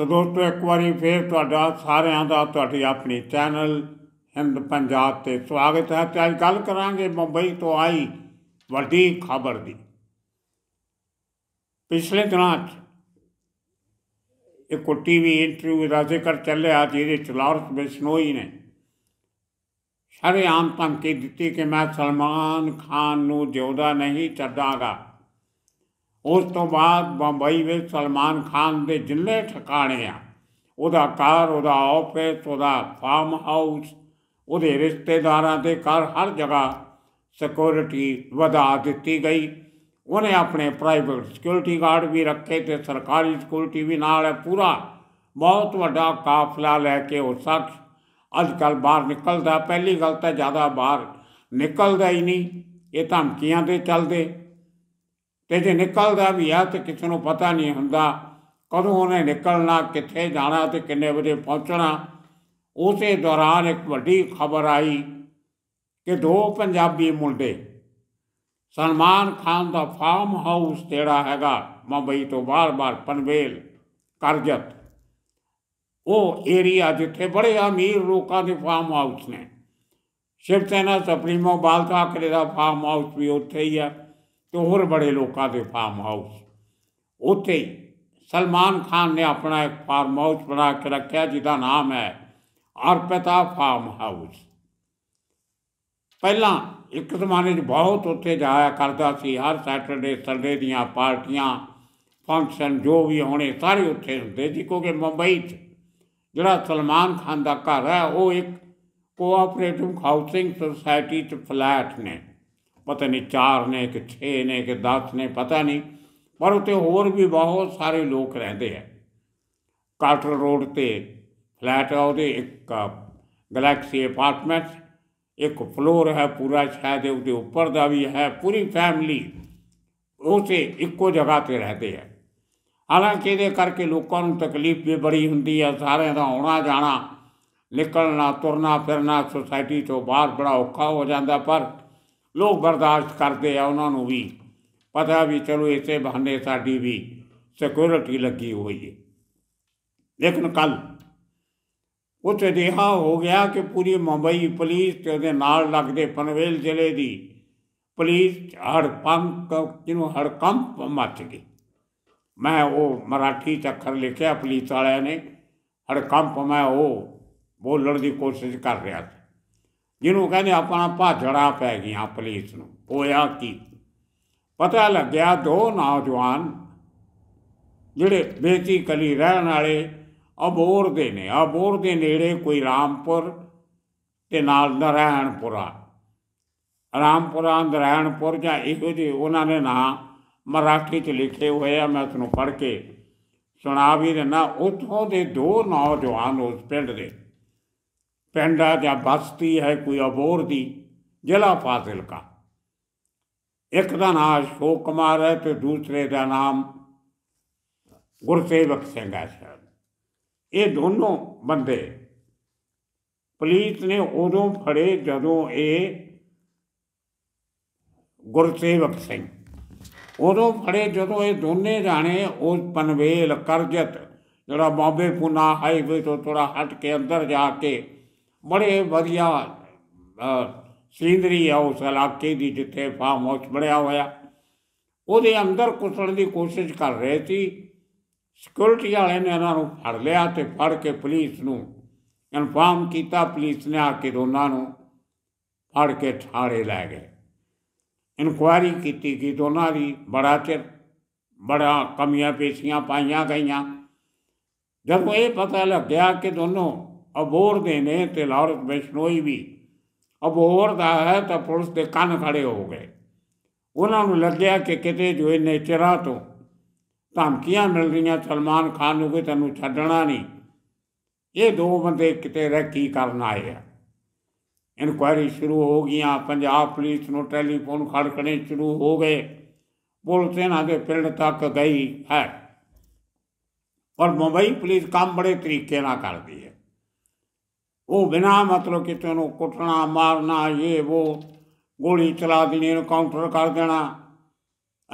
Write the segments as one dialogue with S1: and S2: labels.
S1: ਤਾਂ ਦੋਸਤੋ ਇੱਕ ਵਾਰੀ ਫੇਰ ਤੁਹਾਡਾ ਸਾਰਿਆਂ ਦਾ ਤੁਹਾਡੀ ਆਪਣੀ ਚੈਨਲ ਹਿੰਦ ਪੰਜਾਬ ਤੇ ਸਵਾਗਤ ਹੈ ਤੇ ਅੱਜ ਗੱਲ ਕਰਾਂਗੇ ਮੁੰਬਈ ਤੋਂ ਆਈ ਵੱਡੀ ਖਬਰ ਦੀ ਪਿਛਲੇ ਦਿਨਾਂ 'ਚ ਇੱਕ ਟੀਵੀ ਇੰਟਰਵਿਊ ਰਾਜੇ ਕਰ ਚੱਲਿਆ ਜਿਹਦੇ ਚ ਬਿਸ਼ਨੋਈ ਨੇ ਸਾਰੇ ਤਾਂ ਧਮਕੀ ਦਿੱਤੀ ਕਿ ਮੈਂ ਸਲਮਾਨ ਖਾਨ ਨੂੰ ਜਿਉਂਦਾ ਨਹੀਂ ਛੱਡਾਂਗਾ ਉਸ ਤੋਂ ਬਾਅਦ ਬੰਬਈ ਵਿੱਚ ਸਲਮਾਨ ਖਾਨ ਦੇ ਜਿੰਨੇ ਠਿਕਾਣੇ ਆ ਉਹਦਾ ਘਰ ਉਹਦਾ ਆਫਿਸ ਉਹਦਾ ਫਾਰਮ ਹਾਊਸ ਉਹਦੇ ਰਿਸ਼ਤੇਦਾਰਾਂ ਦੇ ਘਰ ਹਰ ਜਗ੍ਹਾ ਸਿਕਿਉਰਿਟੀ ਵਧਾ ਦਿੱਤੀ ਗਈ ਉਹਨੇ ਆਪਣੇ ਪ੍ਰਾਈਵੇਟ ਸਿਕਿਉਰਿਟੀ ਗਾਰਡ ਵੀ ਰੱਖੇ ਤੇ ਸਰਕਾਰੀ ਸਿਕਿਉਰਿਟੀ ਵੀ ਨਾਲ ਹੈ ਪੂਰਾ ਬਹੁਤ ਵੱਡਾ ਕਾਫਲਾ ਲੈ ਕੇ ਉਹ ਸੱਚ ਅੱਜ ਕੱਲ ਬਾਹਰ ਨਿਕਲਦਾ ਪਹਿਲੀ ਗੱਲ ਤਾਂ ਜ਼ਿਆਦਾ ਬਾਹਰ ਨਿਕਲਦਾ ਹੀ ਨਹੀਂ ਇਹ ਧਮਕੀਆਂ ਦੇ ਚੱਲਦੇ ਤੇ ਜੇ ਨਿਕਲਦਾ ਵੀ ਆ ਤੇ ਕਿਸੇ ਨੂੰ ਪਤਾ ਨਹੀਂ ਹੁੰਦਾ ਕਦੋਂ ਉਹਨੇ ਨਿਕਲਣਾ ਕਿੱਥੇ ਜਾਣਾ ਤੇ ਕਿੰਨੇ ਵਜੇ ਪਹੁੰਚਣਾ ਉਸੇ ਦੌਰਾਨ ਇੱਕ ਵੱਡੀ ਖਬਰ ਆਈ ਕਿ ਦੋ ਪੰਜਾਬੀ ਮੁੰਡੇ ਸਨਮਾਨ ਖਾਨ ਦਾ ਫਾਰਮ ਹਾਊਸ ਤੇੜਾ ਹੈਗਾ ਮੁੰਬਈ ਤੋਂ ਬਾਹਰ-ਬਾਹਰ ਪਨਵੇਲ ਕਰਜਤ ਉਹ ਏਰੀਆ ਜਿੱਥੇ ਬੜੇ ਅਮੀਰ ਲੋਕਾਂ ਦੇ ਫਾਰਮ ਹਾਊਸ ਨੇ ਸ਼ਿਵ ਸੈਨਾ ਸੁਪਰੀਮੋ ਬਾਲਕਾ ਕਰੇ ਦਾ ਫਾਰਮ ਹਾਊਸ ਵੀ ਉੱਥੇ ਹੀ ਆ ਹੋਰ ਬੜੇ ਲੋਕਾਂ ਦੇ ਫਾਰਮ ਹਾਊਸ ਉੱਥੇ ਸਲਮਾਨ ਖਾਨ ਨੇ ਆਪਣਾ ਇੱਕ ਫਾਰਮ ਹਾਊਸ ਬਣਾ ਕੇ ਰੱਖਿਆ ਜਿਹਦਾ ਨਾਮ ਹੈ ਅਰਪਿਤਾ ਫਾਰਮ ਹਾਊਸ ਪਹਿਲਾਂ ਇੱਕ ਜ਼ਮਾਨੇ 'ਚ ਬਹੁਤ ਉੱਥੇ ਜਾਇਆ ਕਰਦਾ ਸੀ ਹਰ ਸੈਟਰਡੇ ਸੰਡੇ ਦੀਆਂ ਪਾਰਟੀਆਂ ਫੰਕਸ਼ਨ ਜੋ ਵੀ ਹੋਣੇ ਸਾਰੇ ਉੱਥੇ ਹੁੰਦੇ ਜੀ ਕਿਉਂਕਿ ਮੁੰਬਈ 'ਚ ਜਿਹੜਾ ਸਲਮਾਨ ਖਾਨ ਦਾ ਘਰ ਹੈ ਉਹ ਇੱਕ ਕੋਆਪਰੇਟਿਵ ਹਾਊਸਿੰਗ ਸੁਸਾਇਟੀ 'ਚ ਫਲੈਟ ਨੇ ਪਤਾ ਨਹੀਂ ਚਾਰ ਨੇ ਕਿ 6 ਨੇ ਕਿ 10 ਨੇ ਪਤਾ ਨਹੀਂ ਪਰ ਉਤੇ ਹੋਰ ਵੀ ਬਹੁਤ ਸਾਰੇ ਲੋਕ ਰਹਿੰਦੇ ਆ ਕਾਟਰ ਰੋਡ ਤੇ ਫਲੈਟ ਆ ਉਹਦੇ ਇੱਕ ਗੈਲੈਕਸੀ ਅਪਾਰਟਮੈਂਟ ਇੱਕ ਫਲੋਰ ਹੈ ਪੂਰਾ ਸ਼ਾਇਦ ਉਹਦੇ ਉੱਪਰ ਦਾ ਵੀ ਹੈ ਪੂਰੀ ਫੈਮਿਲੀ ਉਸੇ ਇੱਕੋ ਜਗ੍ਹਾ ਤੇ ਰਹਦੇ ਆ ਹਾਲਾਂਕਿ ਇਹਦੇ ਕਰਕੇ ਲੋਕਾਂ ਨੂੰ ਤਕਲੀਫ ਵੀ ਬੜੀ ਹੁੰਦੀ ਆ ਸਾਰਿਆਂ ਦਾ ਆਉਣਾ ਜਾਣਾ ਨਿਕਲਣਾ ਤੁਰਨਾ ਫਿਰਨਾ ਸੋਸਾਇਟੀ ਤੋਂ ਬਾਹਰ ਬੜਾ ਔਖਾ ਹੋ ਜਾਂਦਾ ਪਰ ਲੋਕ ਬਰਦਾਸ਼ਤ ਕਰਦੇ ਆ ਉਹਨਾਂ ਨੂੰ ਵੀ ਪਤਾ ਵੀ ਚਲੋ ਇਸੇ ਬਹਾਨੇ ਸਾਡੀ ਵੀ ਸਿਕਿਉਰਿਟੀ ਲੱਗੀ ਹੋਈ ਹੈ ਲੇਕਿਨ ਕੱਲ ਉੱਥੇ ਦੇਹਾ ਹੋ ਗਿਆ ਕਿ ਪੂਰੀ ਮੁੰਬਈ ਪੁਲਿਸ ਤੇ ਉਹਦੇ ਨਾਲ ਲੱਗਦੇ ਪਨਵੇਲ ਜ਼ਿਲ੍ਹੇ ਦੀ ਪੁਲਿਸ ਹੜਕੰਪ ਜਿਹਨੂੰ ਹੜਕੰਪ ਮੱਚ ਗਈ ਮੈਂ ਉਹ ਮਰਾਠੀ ਚ ਅੱਖਰ ਲਿਖਿਆ ਪੁਲਿਸ ਵਾਲਿਆਂ ਨੇ ਹੜਕੰਪ ਮੈਂ ਉਹ ਬੋਲਣ ਦੀ ਕੋਸ਼ਿਸ਼ ਕਰ ਰਿਹਾ ਸੀ ਜਿਹਨੂੰ ਕਹਿੰਦੇ ਆਪਣਾ ਭਾਜੜਾ ਪੈ ਗਿਆ ਪੁਲਿਸ ਨੂੰ ਹੋਇਆ ਕੀ ਪਤਾ ਲੱਗਿਆ ਦੋ ਨੌਜਵਾਨ ਜਿਹੜੇ ਬੇਤੀ ਕਲੀ ਰਹਿਣ ਵਾਲੇ ਅਬੋਰ ਦੇ ਨੇ ਅਬੋਰ ਦੇ ਨੇੜੇ ਕੋਈ ਰਾਮਪੁਰ ਤੇ ਨਾਲ ਨਰਾਇਣਪੁਰਾ ਰਾਮਪੁਰਾ ਨਰਾਇਣਪੁਰ ਜਾਂ ਇਹੋ ਜਿਹੇ ਉਹਨਾਂ ਨੇ ਨਾਂ ਮਰਾਠੀ 'ਚ ਲਿਖੇ ਹੋਏ ਆ ਮੈਂ ਤੁਹਾਨੂੰ ਪੜ੍ਹ ਕੇ ਸੁਣਾ ਵੀ ਦਿੰਦਾ ਉੱਥੋਂ ਦੇ ਦੋ ਨੌਜਵਾਨ ਉਸ ਪਿੰਡ ਦੇ ਪੰਡਾ ਜਾਂ ਬਸਤੀ ਹੈ ਕੋਈ ਅਬੋਰ ਦੀ ਜ਼ਿਲ੍ਹਾ ਕਾ ਇੱਕ ਦਾ ਨਾਮ ਸ਼ੋਕ ਕੁਮਾਰ ਹੈ ਤੇ ਦੂਸਰੇ ਦਾ ਨਾਮ ਗੁਰਸੇਵਕ ਸਿੰਘ ਹੈ ਸ਼ਾਇਦ ਇਹ ਦੋਨੋਂ ਬੰਦੇ ਪੁਲਿਸ ਨੇ ਉਦੋਂ ਫੜੇ ਜਦੋਂ ਇਹ ਗੁਰਸੇਵਕ ਸਿੰਘ ਉਦੋਂ ਫੜੇ ਜਦੋਂ ਇਹ ਦੋਨੇ ਜਾਣੇ ਉਹ ਪਨਵੇਲ ਕਰਜਤ ਜਿਹੜਾ ਬਾਬੇ ਪੁਨਾ ਹਾਈਵੇ ਤੋਂ ਥੋੜਾ ਹਟ ਕੇ ਅੰਦਰ ਜਾ ਕੇ ਬੜੇ ਵਧੀਆ ਸੀਨਰੀ ਆ ਉਸ ਇਲਾਕੇ ਦੀ ਜਿੱਥੇ ਫਾਰਮ ਹਾਊਸ ਬਣਿਆ ਹੋਇਆ ਉਹਦੇ ਅੰਦਰ ਕੁਸਣ ਦੀ ਕੋਸ਼ਿਸ਼ ਕਰ ਰਹੇ ਸੀ ਸਿਕਿਉਰਿਟੀ ਵਾਲੇ ਨੇ ਇਹਨਾਂ ਨੂੰ ਫੜ ਲਿਆ ਤੇ ਫੜ ਕੇ ਪੁਲਿਸ ਨੂੰ ਇਨਫਾਰਮ ਕੀਤਾ ਪੁਲਿਸ ਨੇ ਆ ਕੇ ਦੋਨਾਂ ਨੂੰ ਫੜ ਕੇ ਥਾਣੇ ਲੈ ਗਏ ਇਨਕੁਆਰੀ ਕੀਤੀ ਕਿ ਦੋਨਾਂ ਦੀ ਬੜਾ ਚਿਰ ਬੜਾ ਕਮੀਆਂ ਪੇਸ਼ੀਆਂ ਪਾਈਆਂ ਗਈਆਂ ਜਦੋਂ ਇਹ ਪਤਾ ਲੱਗਿਆ ਕਿ ਦੋਨੋਂ ਅਬੋਰ ਦੇ ਨੇ ਤੇ ਲਾਰਤ ਬਿਸ਼ਨੋਈ ਵੀ ਅਬੋਰ ਦਾ ਹੈ ਤਾਂ ਪੁਲਿਸ ਦੇ ਕੰਨ ਖੜੇ ਹੋ ਗਏ ਉਹਨਾਂ ਨੂੰ ਲੱਗਿਆ ਕਿ ਕਿਤੇ ਜੋ ਇਹਨੇ ਚਿਰਾ ਤੋਂ ਧਮਕੀਆਂ ਮਿਲ ਰਹੀਆਂ ਸਲਮਾਨ ਖਾਨ ਨੂੰ ਕਿ ਤੈਨੂੰ ਛੱਡਣਾ ਨਹੀਂ ਇਹ ਦੋ ਬੰਦੇ ਕਿਤੇ ਰਹਿ ਕੀ ਕਰਨ ਆਏ ਆ ਇਨਕੁਆਇਰੀ ਸ਼ੁਰੂ ਹੋ ਗਈਆਂ ਪੰਜਾਬ ਪੁਲਿਸ ਨੂੰ ਟੈਲੀਫੋਨ ਖੜਕਣੇ ਸ਼ੁਰੂ ਹੋ ਗਏ ਪੁਲਿਸ ਇਹਨਾਂ ਦੇ ਪਿੰਡ ਤੱਕ ਗਈ ਹੈ ਪਰ ਮੁੰਬਈ ਪੁਲਿਸ ਕੰਮ ਬੜੇ ਤਰੀਕੇ ਨਾਲ ਕਰਦੀ ਹੈ ਉਹ ਬਿਨਾ ਮਤਲਬ ਕਿ ਤੈਨੂੰ ਕੁੱਟਣਾ ਮਾਰਨਾ ਇਹ ਉਹ ਗੋਲੀ ਚਲਾ ਦੇਣੀ ਨੂੰ ਕਾਊਂਟਰ ਕਰ ਦੇਣਾ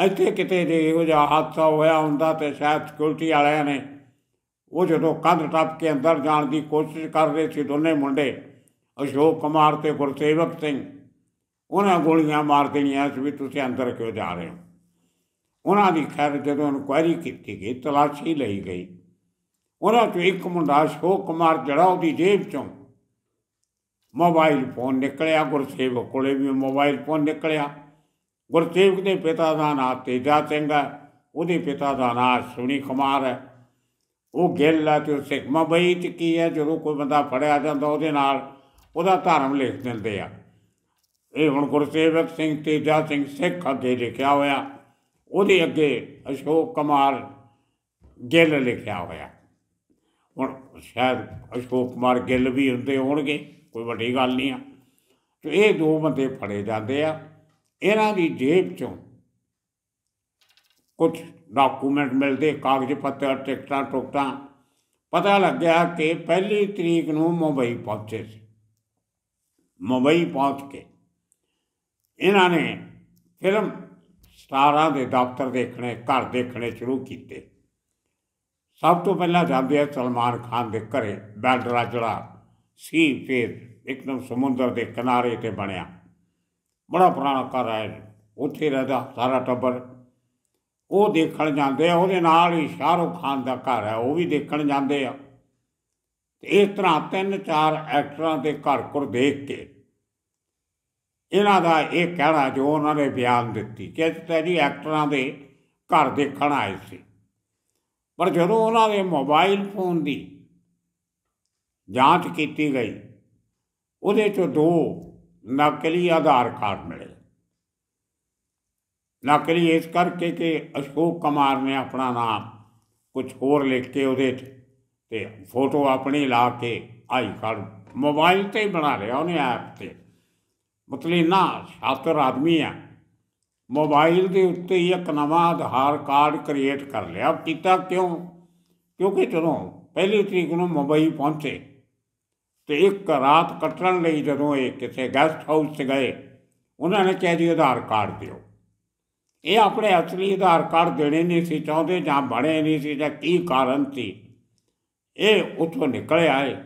S1: ਇੱਥੇ ਕਿਤੇ ਦੇ ਇਹੋ ਜਿਹਾ ਹਾਦਸਾ ਹੋਇਆ ਹੁੰਦਾ ਤੇ ਸ਼ਾਇਦ ਸਿਕਿਉਰਿਟੀ ਵਾਲਿਆਂ ਨੇ ਉਹ ਜਦੋਂ ਕੰਧ ਟੱਪ ਕੇ ਅੰਦਰ ਜਾਣ ਦੀ ਕੋਸ਼ਿਸ਼ ਕਰ ਰਹੇ ਸੀ ਦੋਨੇ ਮੁੰਡੇ ਅਸ਼ੋਕ ਕੁਮਾਰ ਤੇ ਗੁਰਸੇਵਕ ਸਿੰਘ ਉਹਨਾਂ ਗੋਲੀਆਂ ਮਾਰ ਦੇਣੀਆਂ ਸੀ ਵੀ ਤੁਸੀਂ ਅੰਦਰ ਕਿਉਂ ਜਾ ਰਹੇ ਹੋ ਉਹਨਾਂ ਦੀ ਖੈਰ ਜਦੋਂ ਇਨਕੁਆਇਰੀ ਕੀਤੀ ਗਈ ਤਲਾਸ਼ੀ ਲਈ ਗਈ ਉਹਨਾਂ ਚੋਂ ਇੱਕ ਮੁੰਡਾ ਅਸ਼ੋਕ ਕੁਮਾਰ ਜਿਹੜਾ ਉਹਦੀ ਜੇਬ ਚੋਂ ਮੋਬਾਈਲ ਫੋਨ ਨਿਕਲਿਆ ਗੁਰਸੇਵਕ ਕੋਲੇ ਵੀ ਮੋਬਾਈਲ ਫੋਨ ਨਿਕਲਿਆ ਗੁਰਸੇਵਕ ਦੇ ਪਿਤਾ ਦਾ ਨਾਮ ਤੇਜਾ ਸਿੰਘ ਹੈ ਉਹਦੇ ਪਿਤਾ ਦਾ ਨਾਮ ਸੁਣੀ ਕੁਮਾਰ ਹੈ ਉਹ ਗਿੱਲ ਹੈ ਤੇ ਸਿੱਖ ਸਿਕਮਾ ਕੀ ਹੈ ਜਦੋਂ ਕੋਈ ਬੰਦਾ ਫੜਿਆ ਜਾਂਦਾ ਉਹਦੇ ਨਾਲ ਉਹਦਾ ਧਰਮ ਲਿਖ ਦਿੰਦੇ ਆ ਇਹ ਹੁਣ ਗੁਰਸੇਵਕ ਸਿੰਘ ਤੇਜਾ ਸਿੰਘ ਸਿੱਖ ਅੱਗੇ ਲਿਖਿਆ ਹੋਇਆ ਉਹਦੇ ਅੱਗੇ ਅਸ਼ੋਕ ਕੁਮਾਰ ਗੱਲ ਲਿਖਿਆ ਹੋਇਆ ਹੁਣ ਸ਼ਾਇਦ ਅਸ਼ੋਕ ਕੁਮਾਰ ਗੱਲ ਵੀ ਹੁੰਦੇ ਹੋਣਗੇ ਕੋਈ ਵੱਡੀ ਗੱਲ ਨਹੀਂ ਆ ਤੇ ਇਹ ਦੋ ਬੰਦੇ ਫੜੇ ਜਾਂਦੇ ਆ ਇਹਨਾਂ ਦੀ ਜੇਬ ਚੋਂ ਕੁਝ ਡਾਕੂਮੈਂਟ ਮਿਲਦੇ ਕਾਗਜ਼ ਪੱਤਰ ਟਿਕਟਾਂ ਟੋਕਟਾਂ ਪਤਾ ਲੱਗਿਆ ਕਿ ਪਹਿਲੀ ਤਰੀਕ ਨੂੰ ਮੁੰਬਈ ਪਹੁੰਚੇ ਸੀ ਮੁੰਬਈ ਪਹੁੰਚ ਕੇ ਇਹਨਾਂ ਨੇ ਫਿਲਮ ਸਟਾਰਾਂ ਦੇ ਦਫ਼ਤਰ ਦੇਖਣੇ ਘਰ ਦੇਖਣੇ ਸ਼ੁਰੂ ਕੀਤੇ ਸਭ ਤੋਂ ਪਹਿਲਾਂ ਜਾਂਦੇ ਆ ਸਲਮਾਨ ਖਾਨ ਦੇ ਘਰੇ ਬੈਲਡਰਾ ਚੜਾ ਸੀ ਫੇਰ ਇੱਕਦਮ ਸਮੁੰਦਰ ਦੇ ਕਿਨਾਰੇ ਤੇ ਬਣਿਆ ਬੜਾ ਪੁਰਾਣਾ ਘਰ ਹੈ ਉੱਥੇ ਰਹਦਾ ਸਾਰਾ ਟੱਬਰ ਉਹ ਦੇਖਣ ਜਾਂਦੇ ਆ ਉਹਦੇ ਨਾਲ ਹੀ ਸ਼ਾਹਰੁਖ ਖਾਨ ਦਾ ਘਰ ਹੈ ਉਹ ਵੀ ਦੇਖਣ ਜਾਂਦੇ ਆ ਤੇ ਇਸ ਤਰ੍ਹਾਂ ਤਿੰਨ ਚਾਰ ਐਕਟਰਾਂ ਦੇ ਘਰ ਘਰ ਦੇਖ ਕੇ ਇਹਨਾਂ ਦਾ ਇਹ ਕਹਿਣਾ ਜੋ ਉਹਨਾਂ ਨੇ ਬਿਆਨ ਦਿੱਤੀ ਕਿ ਤੇ ਜੀ ਐਕਟਰਾਂ ਦੇ ਘਰ ਦੇਖਣ ਆਏ ਸੀ ਪਰ ਜਦੋਂ ਉਹਨਾਂ ਦੇ ਮੋਬਾਈਲ ਫੋਨ ਦੀ ਜਾਂਚ ਕੀਤੀ ਗਈ ਉਹਦੇ ਚੋਂ ਦੋ ਨਕਲੀ ਆਧਾਰ ਕਾਰਡ ਮਿਲੇ ਨਕਲੀ ਇਸ ਕਰਕੇ ਕਿ ਅਸ਼ੋਕ ਕੁਮਾਰ ਨੇ ਆਪਣਾ ਨਾਮ ਕੁਝ ਹੋਰ ਲਿਖ ਕੇ ਉਹਦੇ ਤੇ ਫੋਟੋ ਆਪਣੀ ਲਾ ਕੇ ਆਈ ਕਾਰਡ ਮੋਬਾਈਲ ਤੇ ਹੀ ਬਣਾ ਲਿਆ ਉਹਨੇ ਐਪ ਤੇ ਮਤਲਬ ਨਾ ਸ਼ਾਤਰ ਆਦਮੀ ਆ ਮੋਬਾਈਲ ਦੇ ਉੱਤੇ ਹੀ ਇੱਕ ਨਵਾਂ ਆਧਾਰ ਕਾਰਡ ਕ੍ਰੀਏਟ ਕਰ ਲਿਆ ਕੀਤਾ ਕਿਉਂ ਕਿਉਂਕਿ ਜਦੋਂ ਪਹਿਲੀ ਤਰੀਕ ਨੂੰ ਮੁੰਬਈ ਪਹੁੰਚੇ ਤੇ ਇੱਕ ਰਾਤ ਕੱਟਣ ਲਈ ਜਦੋਂ ਇਹ ਕਿਸੇ ਗੈਸਟ ਹਾਊਸ 'ਚ ਗਏ ਉਹਨਾਂ ਨੇ ਕਿਹਾ ਜੀ ਆਧਾਰ ਕਾਰਡ ਦਿਓ ਇਹ ਆਪਣੇ ਅਸਲੀ ਆਧਾਰ ਕਾਰਡ ਦੇਣੇ ਨਹੀਂ ਸੀ ਚਾਹੁੰਦੇ ਜਾਂ ਬਣੇ ਨਹੀਂ ਸੀ ਜਾਂ ਕੀ ਕਾਰਨ ਸੀ ਇਹ ਉੱਥੋਂ ਨਿਕਲ ਆਏ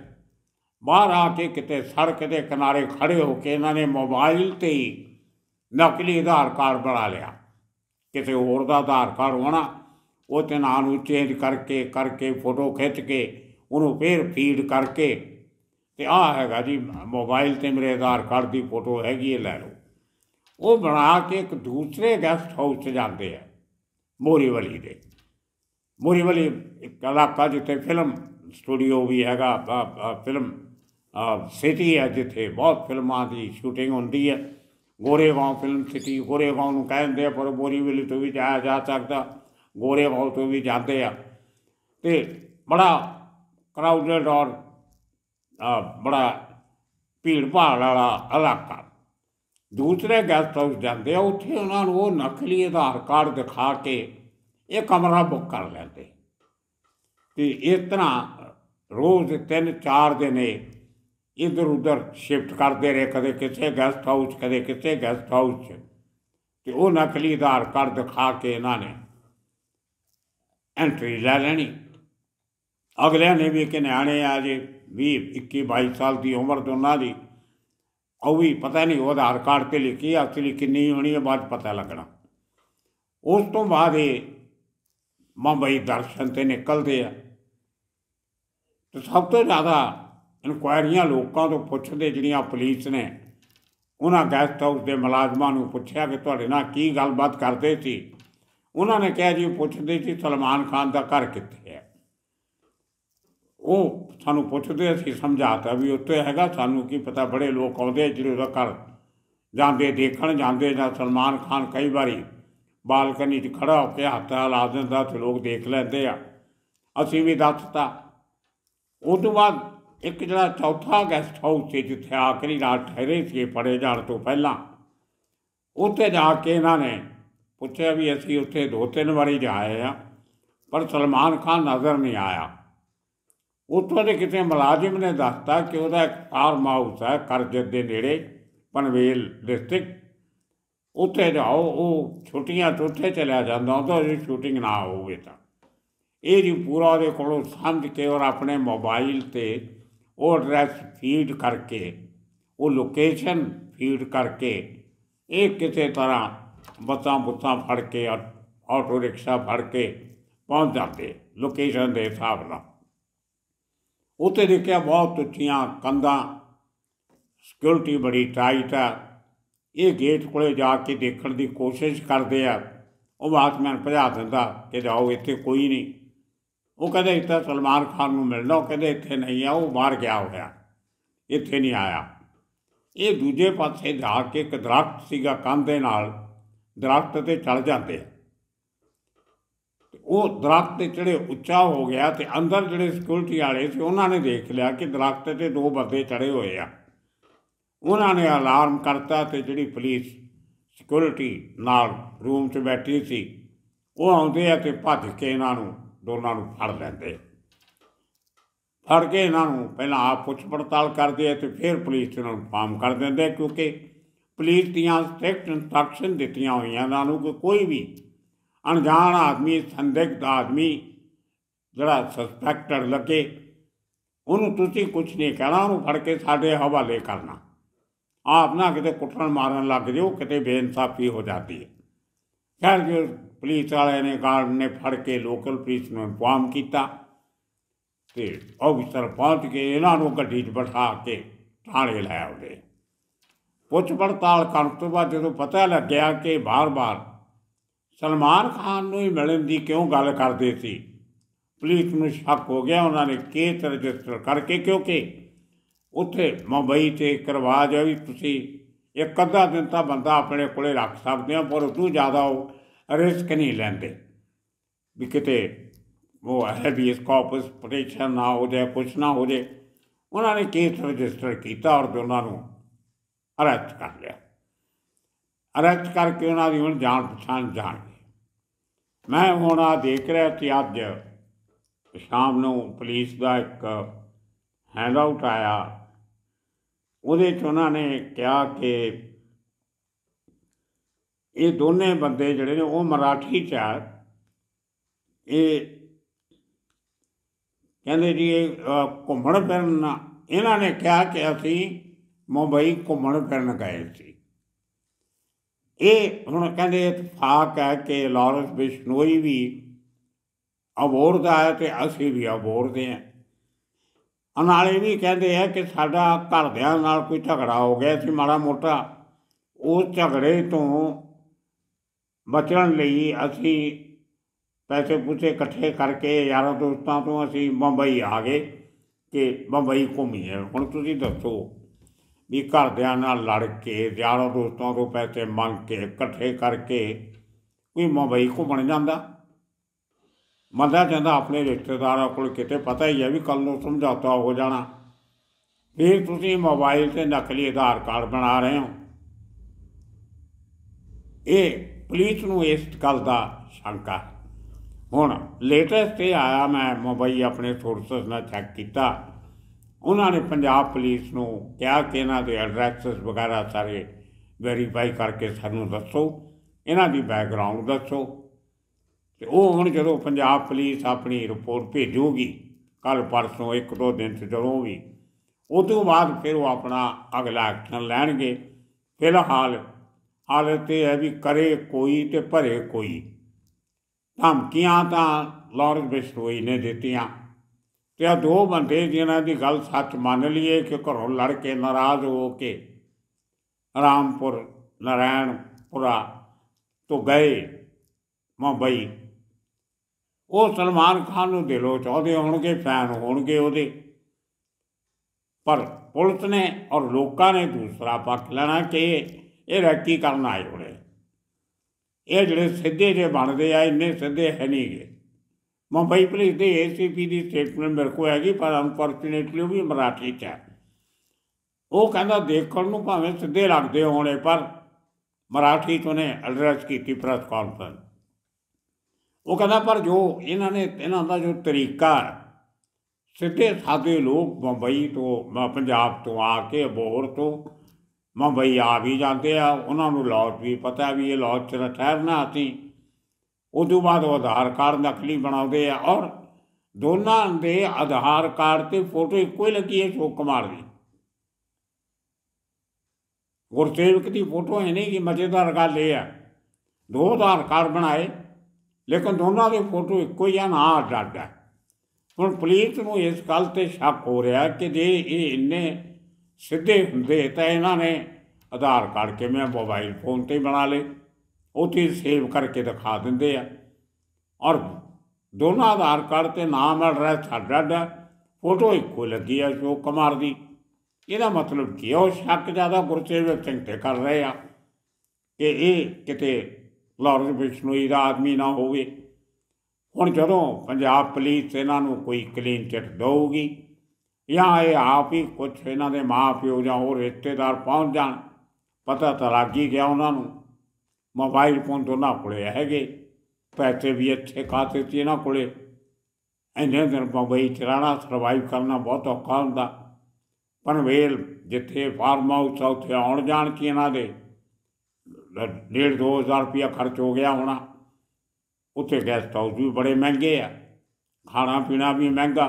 S1: ਬਾਹਰ ਆ ਕੇ ਕਿਤੇ ਸੜਕ ਦੇ ਕਿਨਾਰੇ ਖੜੇ ਹੋ ਕੇ ਇਹਨਾਂ ਨੇ ਮੋਬਾਈਲ ਤੇ ਹੀ ਨਕਲੀ ਆਧਾਰ ਕਾਰਡ ਬਣਾ ਲਿਆ ਕਿਸੇ ਹੋਰ ਦਾ ਆਧਾਰ ਕਾਰਡ ਹੋਣਾ ਉਹ ਤੇ ਨਾਂ ਨੂੰ ਚੇਂਜ ਕਰਕੇ ਕਰਕੇ ਫੋਟੋ ਖਿੱਚ ਕੇ ਉਹਨੂੰ ਫੇਰ ਫੀਡ ਕਰਕੇ ਤੇ ਆ ਹੈਗਾ ਜੀ ਮੋਬਾਈਲ ਤੇ ਮੇਰੇ ਆਧਾਰ ਕਾਰਡ ਦੀ ਫੋਟੋ ਹੈਗੀ ਹੈ ਲੈ ਲਓ ਉਹ ਬਣਾ ਕੇ ਇੱਕ ਦੂਸਰੇ ਗੈਸਟ ਹਾਊਸ 'ਚ ਜਾਂਦੇ ਆ ਮੋਰੀਵਲੀ ਦੇ ਮੋਰੀਵਲੀ ਇੱਕ ਇਲਾਕਾ ਜਿੱਥੇ ਫਿਲਮ ਸਟੂਡੀਓ ਵੀ ਹੈਗਾ ਫਿਲਮ ਸਿਟੀ ਹੈ ਜਿੱਥੇ ਬਹੁਤ ਫਿਲਮਾਂ ਦੀ ਸ਼ੂਟਿੰਗ ਹੁੰਦੀ ਹੈ ਗੋਰੇਵਾਂ ਫਿਲਮ ਸਿਟੀ ਗੋਰੇਵਾਂ ਨੂੰ ਕਹਿੰਦੇ ਆ ਪਰ ਮੋਰੀਵਲੀ ਤੋਂ ਵੀ ਜਾਇਆ ਜਾ ਸਕਦਾ ਗੋਰੇਵਾਂ ਤੋਂ ਵੀ ਜਾਂਦੇ ਆ ਤੇ ਬੜਾ ਕਰਾਊਡਡ ਔਰ ਬੜਾ ਭੀੜ ਭਾੜ ਵਾਲਾ ਇਲਾਕਾ ਦੂਸਰੇ ਗੈਸਟ ਹਾਊਸ ਜਾਂਦੇ ਆ ਉੱਥੇ ਉਹਨਾਂ ਨੂੰ ਉਹ ਨਕਲੀ ਆਧਾਰ ਕਾਰਡ ਦਿਖਾ ਕੇ ਇਹ ਕਮਰਾ ਬੁੱਕ ਕਰ ਲੈਂਦੇ ਤੇ ਇਸ ਤਰ੍ਹਾਂ ਰੋਜ਼ ਤਿੰਨ ਚਾਰ ਦਿਨ ਇਧਰ ਉਧਰ ਸ਼ਿਫਟ ਕਰਦੇ ਰਹੇ ਕਦੇ ਕਿਸੇ ਗੈਸਟ ਹਾਊਸ ਕਦੇ ਕਿਸੇ ਗੈਸਟ ਹਾਊਸ ਤੇ ਉਹ ਨਕਲੀ ਆਧਾਰ ਕਾਰਡ ਦਿਖਾ ਕੇ ਇਹਨਾਂ ਨੇ ਐਂਟਰੀ ਲੈ ਲੈਣੀ ਅਗਲੇ ਨੇ ਵੀ ਕਿ ਨਿਆਣੇ ਆ ਜੇ 20 21 22 ਸਾਲ ਦੀ ਉਮਰ ਦੋਨਾਂ ਦੀ ਉਹ ਵੀ ਪਤਾ ਨਹੀਂ ਉਹ ਆਧਾਰ ਕਾਰਡ ਤੇ ਲਿਖੀ ਆ ਅਸਲੀ ਕਿੰਨੀ ਹੋਣੀ ਹੈ ਬਾਅਦ ਪਤਾ ਲੱਗਣਾ ਉਸ ਤੋਂ ਬਾਅਦ ਇਹ ਮੁੰਬਈ ਦਰਸ਼ਨ ਤੇ ਨਿਕਲਦੇ ਆ ਤੇ ਸਭ ਤੋਂ ਜ਼ਿਆਦਾ ਇਨਕੁਆਇਰੀਆਂ ਲੋਕਾਂ ਤੋਂ ਪੁੱਛਦੇ ਜਿਹੜੀਆਂ ਪੁਲਿਸ ਨੇ ਉਹਨਾਂ ਗੈਸਟ ਹਾਊਸ ਦੇ ਮੁਲਾਜ਼ਮਾਂ ਨੂੰ ਪੁੱਛਿਆ ਕਿ ਤੁਹਾਡੇ ਨਾਲ ਕੀ ਗੱਲਬਾਤ ਕਰਦੇ ਸੀ ਉਹਨਾਂ ਨੇ ਕਿਹਾ ਜੀ ਪੁੱਛਦੇ ਸੀ ਸਲਮਾਨ ਖਾਨ ਦਾ ਘਰ ਕਿੱਥੇ ਹੈ ਉਹ ਸਾਨੂੰ ਪੁੱਛਦੇ ਅਸੀਂ ਸਮਝਾਤਾ ਵੀ ਉੱਤੇ ਹੈਗਾ ਸਾਨੂੰ ਕੀ ਪਤਾ ਬੜੇ ਲੋਕ ਆਉਂਦੇ ਜਿਹੜੇ ਉਹਦਾ ਘਰ ਜਾਂਦੇ ਦੇਖਣ ਜਾਂਦੇ ਜਾਂ ਸਲਮਾਨ ਖਾਨ ਕਈ ਵਾਰੀ ਬਾਲਕਨੀ 'ਚ ਖੜਾ ਹੋ ਕੇ ਹੱਥ ਲਾ ਦਿੰਦਾ ਤੇ ਲੋਕ ਦੇਖ ਲੈਂਦੇ ਆ ਅਸੀਂ ਵੀ ਦੱਸਤਾ ਉਸ ਤੋਂ ਬਾਅਦ ਇੱਕ ਜਿਹੜਾ ਚੌਥਾ ਗੈਸਟ ਹਾਊਸ ਸੀ ਜਿੱਥੇ ਆਖਰੀ ਰਾਤ ਠਹਿਰੇ ਸੀ ਪੜੇ ਜਾਣ ਤੋਂ ਪਹਿਲਾਂ ਉੱਥੇ ਜਾ ਕੇ ਇਹਨਾਂ ਨੇ ਪੁੱਛਿਆ ਵੀ ਅਸੀਂ ਉੱਥੇ ਦੋ ਤਿੰਨ ਵਾਰੀ ਜਾਏ ਆ ਪਰ ਸਲਮਾਨ ਖਾਨ ਨਜ਼ਰ ਨਹੀਂ ਆਇਆ ਉੱਥੋਂ ਦੇ ਕਿਤੇ ਮੁਲਾਜ਼ਮ ਨੇ ਦੱਸਤਾ ਕਿ ਉਹਦਾ ਇੱਕ ਫਾਰਮ ਹਾਊਸ ਹੈ ਕਰਜਤ ਦੇ ਨੇੜੇ ਪਨਵੇਲ ਡਿਸਟ੍ਰਿਕਟ ਉੱਥੇ ਜਾਓ ਉਹ ਛੁੱਟੀਆਂ ਤੋਂ ਉੱਥੇ ਚਲਿਆ ਜਾਂਦਾ ਹੁੰਦਾ ਜੇ ਸ਼ੂਟਿੰਗ ਨਾ ਹੋਵੇ ਤਾਂ ਇਹ ਜੀ ਪੂਰਾ ਦੇ ਕੋਲੋਂ ਸਮਝ ਕੇ ਔਰ ਆਪਣੇ ਮੋਬਾਈਲ ਤੇ ਉਹ ਐਡਰੈਸ ਫੀਡ ਕਰਕੇ ਉਹ ਲੋਕੇਸ਼ਨ ਫੀਡ ਕਰਕੇ ਇਹ ਕਿਸੇ ਤਰ੍ਹਾਂ ਬੱਤਾ ਬੁੱਸਾਂ ਫੜ ਕੇ ਆਟੋ ਰਿਕਸ਼ਾ ਫੜ ਕੇ ਪਹੁੰਚ ਜਾਂਦੇ ਲੋਕੇਸ਼ਨ ਦੇ ਹਿਸਾਬ ਨਾਲ ਉੱਥੇ ਦੇਖਿਆ ਬਹੁਤ ਉੱਚੀਆਂ ਕੰਧਾਂ ਸਿਕਿਉਰਿਟੀ ਬੜੀ ਟਾਈਟ ਆ ਇਹ ਗੇਟ ਕੋਲੇ ਜਾ ਕੇ ਦੇਖਣ ਦੀ ਕੋਸ਼ਿਸ਼ ਕਰਦੇ ਆ ਉਹ ਬਾਤ ਮੈਨੂੰ ਭਜਾ ਦਿੰਦਾ ਕਿ ਜਾਓ ਇੱਥੇ ਕੋਈ ਨਹੀਂ ਉਹ ਕਹਿੰਦਾ ਇੱਥੇ ਸਲਮਾਨ ਖਾਨ ਨੂੰ ਮਿਲਣਾ ਉਹ ਕਹਿੰਦੇ ਇੱਥੇ ਨਹੀਂ ਆ ਉਹ ਬਾਹਰ ਗਿਆ ਹੋਇਆ ਇੱਥੇ ਨਹੀਂ ਆਇਆ ਇਹ ਦੂਜੇ ਪਾਸੇ ਜਾ ਕੇ ਇੱਕ ਦਰਖਤ ਸੀਗਾ ਕੰਧ ਦੇ ਨਾਲ ਦਰਖਤ ਤੇ ਚੜ ਜਾਂਦੇ ਤੇ ਉਹ ਦਰਖਤ ਤੇ ਚੜੇ ਉੱਚਾ ਹੋ ਗਿਆ ਤੇ ਅੰਦਰ ਜਿਹੜੇ ਸਿਕਿਉਰਿਟੀ ਵਾਲੇ ਸੀ ਉਹਨਾਂ ਨੇ ਦੇਖ ਲਿਆ ਕਿ ਦਰਖਤ ਤੇ ਦੋ ਬੰਦੇ ਚੜੇ ਹੋਏ ਆ ਉਹਨਾਂ ਨੇ ਅਲਾਰਮ ਕਰਤਾ ਤੇ ਜਿਹੜੀ ਪੁਲਿਸ ਸਿਕਿਉਰਿਟੀ ਨਾਲ ਰੂਮ 'ਚ ਬੈਠੀ ਸੀ ਉਹ ਆਉਂਦੇ ਆ ਤੇ ਭੱਜ ਕੇ ਇਹਨਾਂ ਨੂੰ ਦੋਨਾਂ ਨੂੰ ਫੜ ਲੈਂਦੇ ਫੜ ਕੇ ਇਹਨਾਂ ਨੂੰ ਪਹਿਲਾਂ ਆਪ ਪੁੱਛ ਪੜਤਾਲ ਕਰਦੇ ਆ ਤੇ ਫਿਰ ਪੁਲਿਸ ਇਹਨਾਂ ਨੂੰ ਫਾਰਮ ਕਰ ਦਿੰਦੇ ਕਿਉਂਕਿ ਪੁਲਿਸ ਦੀਆਂ ਸਟ੍ਰਿਕਟ ਇਨਸਟਰਕਸ਼ਨ ਦਿੱਤੀਆਂ ਹੋਈਆਂ ਇਹਨਾਂ ਨੂੰ ਕਿ ਕੋਈ ਵੀ ਅਣਜਾਣ ਆਦਮੀ ਸੰਦਿਗਧ ਆਦਮੀ ਜਿਹੜਾ ਸਸਪੈਕਟਡ ਲੱਗੇ ਉਹਨੂੰ ਤੁਸੀਂ ਕੁਝ ਨਹੀਂ ਕਹਿਣਾ ਉਹਨੂੰ ਫੜ ਕੇ ਸਾਡੇ ਹਵਾਲੇ ਕਰਨਾ ਆਪ ਨਾ ਕਿਤੇ ਕੁੱਟਣ ਮਾਰਨ ਲੱਗ ਜਿਓ ਕਿਤੇ ਬੇਇਨਸਾਫੀ ਹੋ ਜਾਂਦੀ ਹੈ ਖੈਰ ਜੋ ਪੁਲਿਸ ਵਾਲਿਆਂ ਨੇ ਗਾਰਡ ਨੇ ਫੜ ਕੇ ਲੋਕਲ ਪੁਲਿਸ ਨੂੰ ਇਨਫਾਰਮ ਕੀਤਾ ਤੇ ਅਫਸਰ ਪਹੁੰਚ ਕੇ ਇਹਨਾਂ ਨੂੰ ਗੱਡੀ 'ਚ ਬਿਠਾ ਕੇ ਥਾਣੇ ਲੈ ਆਉਂਦੇ ਪੁੱਛ ਪੜਤਾਲ ਕਰਨ ਤੋਂ ਬਾਅਦ ਜਦੋਂ ਪਤਾ ਲੱਗਿਆ ਕਿ ਬਾਰ-ਬਾਰ ਸਲਮਾਨ ਖਾਨ ਨੂੰ ਹੀ ਮਿਲਣ ਦੀ ਕਿਉਂ ਗੱਲ ਕਰਦੇ ਸੀ ਪੁਲਿਸ ਨੂੰ ਸ਼ੱਕ ਹੋ ਗਿਆ ਉਹਨਾਂ ਨੇ ਕੇਸ ਰਜਿਸਟਰ ਕਰਕੇ ਕਿਉਂਕਿ ਉੱਥੇ ਮੁੰਬਈ ਤੇ ਕਰਵਾ ਜਾ ਵੀ ਤੁਸੀਂ ਇੱਕ ਅੱਧਾ ਦਿਨ ਤਾਂ ਬੰਦਾ ਆਪਣੇ ਕੋਲੇ ਰੱਖ ਸਕਦੇ ਹੋ ਪਰ ਉਦੋਂ ਜ਼ਿਆਦਾ ਉਹ ਰਿਸਕ ਨਹੀਂ ਲੈਂਦੇ ਵੀ ਕਿਤੇ ਉਹ ਇਸ ਕਾਪਸ ਪਟੀਸ਼ਨ ਨਾ ਹੋ ਜਾਏ ਕੁਛ ਨਾ ਹੋ ਜਾਏ ਉਹਨਾਂ ਨੇ ਕੇਸ ਰਜਿਸਟਰ ਕੀਤਾ ਔਰ ਦੋਨਾਂ ਨੂੰ ਅਰੈਸਟ ਕਰ ਲਿਆ ਅਰੈਸਟ ਕਰਕੇ ਉਹਨਾਂ ਦੀ ਹੁਣ ਜਾਣ ਪਛਾਣ ਜਾਣ ਮੈਂ ਹੁਣ ਆ ਦੇਖ ਰਿਹਾ ਕਿ ਅੱਜ ਸ਼ਾਮ ਨੂੰ ਪੁਲਿਸ ਦਾ ਇੱਕ ਹੈਂਡਆਊਟ ਆਇਆ ਉਹਦੇ ਚ ਉਹਨਾਂ ਨੇ ਕਿਹਾ ਕਿ ਇਹ ਦੋਨੇ ਬੰਦੇ ਜਿਹੜੇ ਨੇ ਉਹ ਮਰਾਠੀ ਚ ਆ ਇਹ ਕਹਿੰਦੇ ਜੀ ਇਹ ਘੁੰਮਣ ਫਿਰਨ ਇਹਨਾਂ ਨੇ ਕਿਹਾ ਕਿ ਅਸੀਂ ਮੁੰਬਈ ਘੁੰਮਣ ਫਿਰਨ ਗਏ ਸੀ ਇਹ ਹੁਣ ਕਹਿੰਦੇ ਇਤਫਾਕ ਹੈ ਕਿ ਲਾਰੈਂਸ ਬਿਸ਼ਨੋਈ ਵੀ ਅਬੋਰ ਦਾ ਹੈ ਤੇ ਅਸੀਂ ਵੀ ਅਬੋਰ ਦੇ ਹਾਂ ਅਨਾਲੇ ਵੀ ਕਹਿੰਦੇ ਆ ਕਿ ਸਾਡਾ ਘਰਦਿਆਂ ਨਾਲ ਕੋਈ ਝਗੜਾ ਹੋ ਗਿਆ ਸੀ ਮਾੜਾ ਮੋਟਾ ਉਸ ਝਗੜੇ ਤੋਂ ਬਚਣ ਲਈ ਅਸੀਂ ਪੈਸੇ ਪੁੱਛੇ ਇਕੱਠੇ ਕਰਕੇ ਯਾਰਾਂ ਦੋਸਤਾਂ ਤੋਂ ਅਸੀਂ ਮੁੰਬਈ ਆ ਗਏ ਕਿ ਮੁੰਬਈ ਘੁੰਮੀਏ ਹੁਣ ਤੁਸੀਂ ਦੱਸੋ ਵੀ ਘਰਦਿਆਂ ਨਾਲ ਲੜ ਕੇ ਯਾਰਾਂ ਦੋਸਤਾਂ ਤੋਂ ਪੈਸੇ ਮੰਗ ਕੇ ਇਕੱਠੇ ਕਰਕੇ ਕੋਈ ਮੁੰਬਈ ਘੁੰਮਣ ਜਾਂਦਾ ਮੰਦਾ ਜਾਂਦਾ ਆਪਣੇ ਰਿਸ਼ਤੇਦਾਰਾਂ ਕੋਲ ਕਿਤੇ ਪਤਾ ਹੀ ਹੈ ਵੀ ਕੱਲ ਨੂੰ ਸਮਝੌਤਾ ਹੋ ਜਾਣਾ ਫਿਰ ਤੁਸੀਂ ਮੋਬਾਈਲ ਤੇ ਨਕਲੀ ਆਧਾਰ ਕਾਰਡ ਬਣਾ ਰਹੇ ਹੋ ਇਹ ਪੁਲਿਸ ਨੂੰ ਇਸ ਗੱਲ ਦਾ ਸ਼ੰਕਾ ਹੁਣ ਲੇਟੈਸਟ ਇਹ ਆਇਆ ਮੈਂ ਮੁੰਬਈ ਆਪਣੇ ਸੋਰਸਸ ਨਾਲ ਚੈੱਕ ਕੀਤਾ ਉਹਨਾਂ ਨੇ ਪੰਜਾਬ ਪੁਲਿਸ ਨੂੰ ਕਿਹਾ ਕਿ ਇਹਨਾਂ ਦੇ ਐਡਰੈਸਸ ਵਗੈਰਾ ਸਾਰੇ ਵੈਰੀਫਾਈ ਕਰਕੇ ਸਾਨੂੰ ਦੱਸੋ ਇਹਨਾਂ ਦੀ ਬੈਕਗ੍ਰਾਉਂਡ ਦੱਸੋ ਤੇ ਉਹ ਹੁਣ ਜਦੋਂ ਪੰਜਾਬ ਪੁਲਿਸ ਆਪਣੀ ਰਿਪੋਰਟ ਭੇਜੂਗੀ ਕੱਲ ਪਰਸੋਂ ਇੱਕ ਦੋ ਦਿਨ ਤੇ ਜਦੋਂ ਵੀ ਉਸ ਤੋਂ ਬਾਅਦ ਫਿਰ ਉਹ ਆਪਣਾ ਅਗਲਾ ਐਕਸ਼ਨ ਲੈਣਗੇ ਫਿਲਹਾਲ ਹਾਲਤ ਇਹ ਹੈ ਵੀ ਕਰੇ ਕੋਈ ਤੇ ਭਰੇ ਕੋਈ ਧਮਕੀਆਂ ਤਾਂ ਲਾਰੈਂਸ ਹੋਈ ਨੇ ਦਿੱਤੀਆਂ ਤੇ ਆ ਦੋ ਬੰਦੇ ਜਿਨ੍ਹਾਂ ਦੀ ਗੱਲ ਸੱਚ ਮੰਨ ਲਈਏ ਕਿ ਘਰੋਂ ਲੜ ਕੇ ਨਾਰਾਜ਼ ਹੋ ਕੇ ਰਾਮਪੁਰ ਨਰਾਇਣਪੁਰਾ ਤੋਂ ਗਏ ਮੁੰਬਈ ਉਹ ਸਲਮਾਨ ਖਾਨ ਨੂੰ ਦਿਲੋਂ ਚਾਹਦੇ ਹੋਣਗੇ ਫੈਨ ਹੋਣਗੇ ਉਹਦੇ ਪਰ ਪੁਲਿਸ ਨੇ ਔਰ ਲੋਕਾਂ ਨੇ ਦੂਸਰਾ ਪੱਖ ਲੈਣਾ ਕਿ ਇਹ ਰੈਕੀ ਕਰਨ ਆਏ ਹੋਣੇ ਇਹ ਜਿਹੜੇ ਸਿੱਧੇ ਜੇ ਬਣਦੇ ਆ ਇੰਨੇ ਸਿੱਧੇ ਹੈ ਨਹੀਂਗੇ ਮੁੰਬਈ ਪੁਲਿਸ ਦੇ ਏਸੀਪੀ ਦੀ ਸਟੇਟਮੈਂਟ ਮੇਰੇ ਕੋਲ ਹੈਗੀ ਪਰ ਅਨਫੋਰਚੂਨੇਟਲੀ ਉਹ ਵੀ ਮਰਾਠੀ 'ਚ ਹੈ ਉਹ ਕਹਿੰਦਾ ਦੇਖਣ ਨੂੰ ਭਾਵੇਂ ਸਿੱਧੇ ਲੱਗਦੇ ਹੋਣੇ ਪਰ ਮਰਾਠੀ 'ਚ ਉਹਨੇ ਐਡਰੈਸ ਕੀਤੀ ਪ੍ਰੈਸ ਕਾਨਫਰੰਸ ਉਹ ਕਹਿੰਦਾ ਪਰ ਜੋ ਇਹਨਾਂ ਨੇ ਇਹਨਾਂ ਦਾ ਜੋ ਤਰੀਕਾ ਸਿੱਧੇ ਸਾਦੇ ਲੋਕ ਮੁੰਬਈ ਤੋਂ ਪੰਜਾਬ ਤੋਂ ਆ ਕੇ ਬੋਰ ਤੋਂ ਮੁੰਬਈ ਆ ਵੀ ਜਾਂਦੇ ਆ ਉਹਨਾਂ ਨੂੰ ਲਾਹੌਰ ਵੀ ਪਤਾ ਵੀ ਇਹ ਲਾਹੌਰ 'ਚ ਰਹਿਣਾ ਆਤੀ ਉਦੋਂ ਬਾਅਦ ਉਹ ਆਧਾਰ ਕਾਰਡ ਨਕਲੀ ਬਣਾਉਂਦੇ ਆ ਔਰ ਦੋਨਾਂ ਦੇ ਆਧਾਰ ਕਾਰਡ ਤੇ ਫੋਟੋ ਇੱਕੋ ਹੀ ਲੱਗੀ ਹੈ ਸ਼ੋਕ ਕੁਮਾਰ ਦੀ ਗੁਰਤੇਜ ਦੀ ਫੋਟੋ ਹੈ ਨਹੀਂ ਕਿ ਮਜ਼ੇਦਾਰ ਗੱਲ ਇਹ ਆ ਦੋ ਆਧਾਰ ਕਾਰਡ ਬਣਾਏ ਲੇਕਿਨ ਦੋਨਾਂ ਦੇ ਫੋਟੋ ਇੱਕੋ ਹੀ ਆ ਨਾ ਡਾਡਾ ਹੁਣ ਪੁਲਿਸ ਨੂੰ ਇਸ ਗੱਲ ਤੇ ਸ਼ੱਕ ਹੋ ਰਿਹਾ ਕਿ ਜੇ ਇਹ ਇੰਨੇ ਸਿੱਧੇ ਹੁੰਦੇ ਤਾਂ ਇਹਨਾਂ ਨੇ ਆਧਾਰ ਕਾਰਡ ਕਿਵੇਂ ਮੋਬਾਈਲ ਫੋਨ ਤੇ ਬਣਾ ਲਏ ਉਹ ਤੇ ਸੇਵ ਕਰਕੇ ਦਿਖਾ ਦਿੰਦੇ ਆ ਔਰ ਦੋਨਾਂ ਆਧਾਰ ਕਾਰਡ ਤੇ ਨਾਮ ਐਡਰੈਸ ਸਾਡਾ ਦਾ ਫੋਟੋ ਇੱਕੋ ਲੱਗੀ ਆ ਸ਼ੋਕ ਕੁਮਾਰ ਦੀ ਇਹਦਾ ਮਤਲਬ ਕੀ ਉਹ ਸ਼ੱਕ ਜ਼ਿਆਦਾ ਗੁਰਚੇ ਸਿੰਘ ਤੇ ਕਰ ਰਹੇ ਆ ਕਿ ਇਹ ਕਿਤੇ ਲਾਰਜ ਬਿਸ਼ਨੋਈ ਦਾ ਆਦਮੀ ਨਾ ਹੋਵੇ ਹੁਣ ਜਦੋਂ ਪੰਜਾਬ ਪੁਲਿਸ ਇਹਨਾਂ ਨੂੰ ਕੋਈ ਕਲੀਨ ਚਿੱਟ ਦੇਊਗੀ ਜਾਂ ਇਹ ਆਪ ਹੀ ਕੁਝ ਇਹਨਾਂ ਦੇ ਮਾਪਿਓ ਜਾਂ ਹੋਰ ਰਿਸ਼ਤੇਦਾਰ ਪਹੁੰਚ ਜਾਣ ਪਤਾ ਤਾਂ ਲੱਗ ਹੀ ਗਿਆ ਉਹਨਾਂ ਨੂੰ ਮੋਬਾਈਲ ਫੋਨ ਨਾ ਕੋਲੇ ਹੈਗੇ ਪੈਸੇ ਵੀ ਇੱਥੇ ਖਾਤੇ ਸੀ ਨਾ ਕੋਲੇ ਇੰਨੇ ਦਿਨ ਬੰਬਈ ਚਲਾਣਾ ਸਰਵਾਈਵ ਕਰਨਾ ਬਹੁਤ ਔਖਾ ਹੁੰਦਾ ਪਰ ਵੇਲ ਜਿੱਥੇ ਫਾਰਮ ਹਾਊਸ ਉੱਥੇ ਆਉਣ ਜਾਣ ਕੀ ਇਹਨਾਂ ਦੇ ਡੇਢ 2000 ਰੁਪਇਆ ਖਰਚ ਹੋ ਗਿਆ ਹੋਣਾ ਉੱਥੇ ਗੈਸਟ ਹਾਊਸ ਵੀ ਬੜੇ ਮਹਿੰਗੇ ਆ ਖਾਣਾ ਪੀਣਾ ਵੀ ਮਹਿੰਗਾ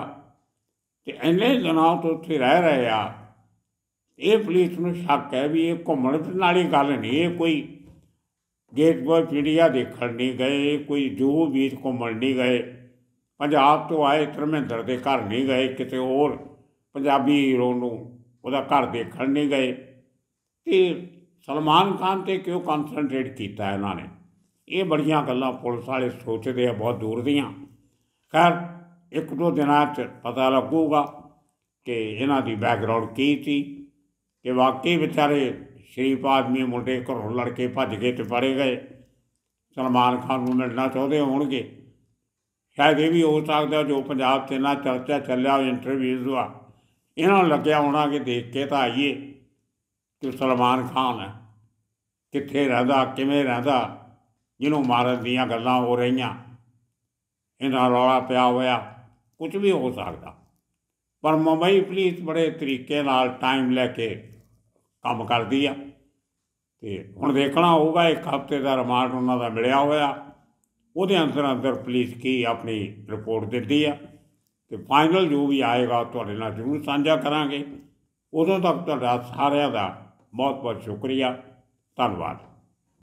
S1: ਤੇ ਇੰਨੇ ਦਿਨਾਂ ਤੋਂ ਉੱਥੇ ਰਹਿ ਰਹੇ ਆ ਇਹ ਪੁਲਿਸ ਨੂੰ ਸ਼ੱਕ ਹੈ ਵੀ ਇਹ ਘੁੰਮਣ ਫਿਰਨ ਵਾਲੀ ਗੱਲ ਨਹੀਂ ਇਹ ਕੋਈ देशभर ਦੇਖਣ ਨਹੀਂ ਗਏ ਕੋਈ ਜੋ ਵੀਰ ਕੋ घूमਣ ਨਹੀਂ ਗਏ ਪੰਜਾਬ ਤੋਂ ਆਏ ਧਰਮਿੰਦਰ ਦੇ ਘਰ ਨਹੀਂ ਗਏ ਕਿਤੇ ਹੋਰ ਪੰਜਾਬੀ ਹੀਰੋ ਨੂੰ ਉਹਦਾ ਘਰ ਦੇਖਣ ਨਹੀਂ ਗਏ ਕਿ ਸਲਮਾਨ ਖਾਨ ਤੇ ਕਿਉਂ ਕਨਸੈਂਟਰੇਟ ਕੀਤਾ ਇਹਨਾਂ ਨੇ ਇਹ ਬੜੀਆਂ ਗੱਲਾਂ ਪੁਲਿਸ ਵਾਲੇ ਸੋਚਦੇ ਆ ਬਹੁਤ ਦੂਰ ਦੀਆਂ ਖੈਰ ਇੱਕ ਦੋ ਦਿਨਾਂ 'ਚ ਪਤਾ ਲੱਗੂਗਾ ਕਿ ਇਹਨਾਂ ਦੀ ਬੈਕਗ੍ਰਾਉਂਡ ਕੀ ਸੀ ਕਿ ਵਾਕਈ ਵਿਚਾਰੇ ਸ਼੍ਰੀ ਆਦਮੀ ਮੁੰਡੇ ਘਰੋਂ ਲੜ ਕੇ ਭੱਜ ਕੇ ਤੇ ਪਰੇ ਗਏ ਸਲਮਾਨ ਖਾਨ ਨੂੰ ਮਿਲਣਾ ਚਾਹਦੇ ਹੋਣਗੇ ਸ਼ਾਇਦ ਇਹ ਵੀ ਹੋ ਸਕਦਾ ਜੋ ਪੰਜਾਬ ਤੇ ਨਾ ਚਰਚਾ ਚੱਲਿਆ ਇੰਟਰਵਿਊਜ਼ ਹੋਆ ਇਹਨਾਂ ਨੂੰ ਲੱਗਿਆ ਹੋਣਾ ਕਿ ਦੇਖ ਕੇ ਤਾਂ ਆਈਏ ਕਿ ਸਲਮਾਨ ਖਾਨ ਹੈ ਕਿੱਥੇ ਰਹਿੰਦਾ ਕਿਵੇਂ ਰਹਿੰਦਾ ਜਿਹਨੂੰ ਮਾਰਨ ਦੀਆਂ ਗੱਲਾਂ ਹੋ ਰਹੀਆਂ ਇਹਨਾਂ ਰੌਲਾ ਪਿਆ ਹੋਇਆ ਕੁਝ ਵੀ ਹੋ ਸਕਦਾ ਪਰ ਮੁੰਬਈ ਪੁਲਿਸ ਬੜੇ ਤਰੀਕੇ ਨਾਲ ਟਾਈਮ ਲੈ ਕੇ ਕੰਮ ਕਰਦੀ ਆ ਤੇ ਹੁਣ ਦੇਖਣਾ ਹੋਊਗਾ ਇੱਕ ਹਫ਼ਤੇ ਦਾ ਰਿਮਾਂਡ ਉਹਨਾਂ ਦਾ ਮਿਲਿਆ ਹੋਇਆ ਉਹਦੇ ਅੰਦਰ ਅੰਦਰ ਪੁਲਿਸ ਕੀ ਆਪਣੀ ਰਿਪੋਰਟ ਦਿੰਦੀ ਆ ਤੇ ਫਾਈਨਲ ਜੋ ਵੀ ਆਏਗਾ ਤੁਹਾਡੇ ਨਾਲ ਜ਼ਰੂਰ ਸਾਂਝਾ ਕਰਾਂਗੇ ਉਦੋਂ ਤੱਕ ਤੁਹਾਡਾ ਸਾਰਿਆਂ ਦਾ ਬਹੁਤ ਬਹੁਤ ਸ਼ੁਕਰੀਆ ਧੰਨਵਾਦ